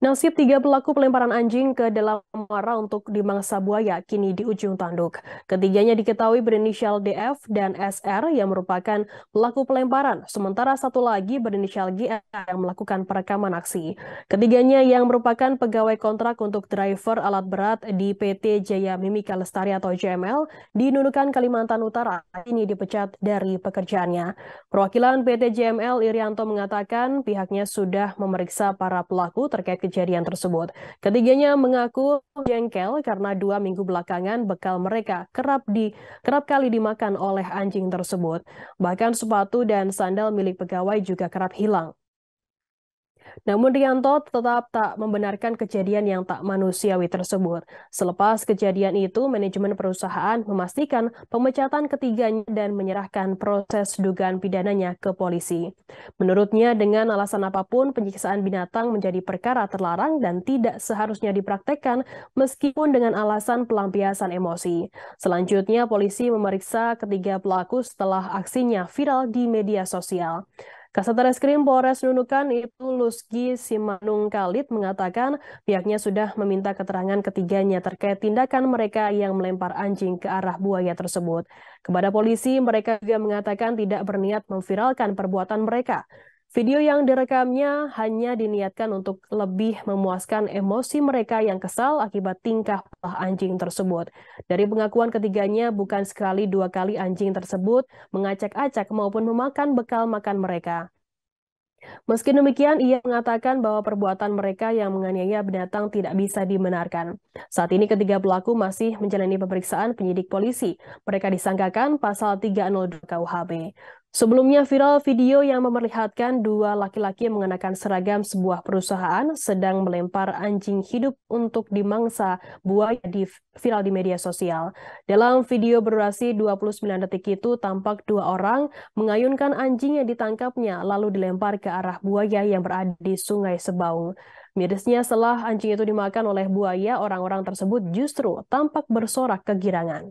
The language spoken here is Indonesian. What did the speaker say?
Nasib tiga pelaku pelemparan anjing ke dalam muara untuk dimangsa buaya kini di ujung tanduk. Ketiganya diketahui berinisial DF dan SR yang merupakan pelaku pelemparan, sementara satu lagi berinisial GR yang melakukan perekaman aksi. Ketiganya yang merupakan pegawai kontrak untuk driver alat berat di PT Jaya Mimika Lestari atau JML di Nunukan Kalimantan Utara ini dipecat dari pekerjaannya. Perwakilan PT JML Irianto mengatakan pihaknya sudah memeriksa para pelaku terkait kejadian tersebut. Ketiganya mengaku jengkel karena dua minggu belakangan bekal mereka kerap di kerap kali dimakan oleh anjing tersebut. Bahkan sepatu dan sandal milik pegawai juga kerap hilang. Namun Rianto tetap tak membenarkan kejadian yang tak manusiawi tersebut. Selepas kejadian itu, manajemen perusahaan memastikan pemecatan ketiganya dan menyerahkan proses dugaan pidananya ke polisi. Menurutnya, dengan alasan apapun, penyiksaan binatang menjadi perkara terlarang dan tidak seharusnya dipraktekkan meskipun dengan alasan pelampiasan emosi. Selanjutnya, polisi memeriksa ketiga pelaku setelah aksinya viral di media sosial. Kasat Reskrim Polres Nunukan itu Lusgi Simanung Kalit mengatakan pihaknya sudah meminta keterangan ketiganya terkait tindakan mereka yang melempar anjing ke arah buaya tersebut. Kepada polisi, mereka juga mengatakan tidak berniat memviralkan perbuatan mereka. Video yang direkamnya hanya diniatkan untuk lebih memuaskan emosi mereka yang kesal akibat tingkah ulah anjing tersebut. Dari pengakuan ketiganya, bukan sekali dua kali anjing tersebut mengacak-acak maupun memakan bekal makan mereka. Meski demikian, ia mengatakan bahwa perbuatan mereka yang menganiaya binatang tidak bisa dibenarkan. Saat ini ketiga pelaku masih menjalani pemeriksaan penyidik polisi. Mereka disangkakan pasal 302 KUHP. Sebelumnya viral video yang memperlihatkan dua laki-laki yang mengenakan seragam sebuah perusahaan sedang melempar anjing hidup untuk dimangsa buaya di viral di media sosial. Dalam video berdurasi 29 detik itu tampak dua orang mengayunkan anjing yang ditangkapnya lalu dilempar ke arah buaya yang berada di Sungai Sebaung. Mirisnya setelah anjing itu dimakan oleh buaya, orang-orang tersebut justru tampak bersorak kegirangan.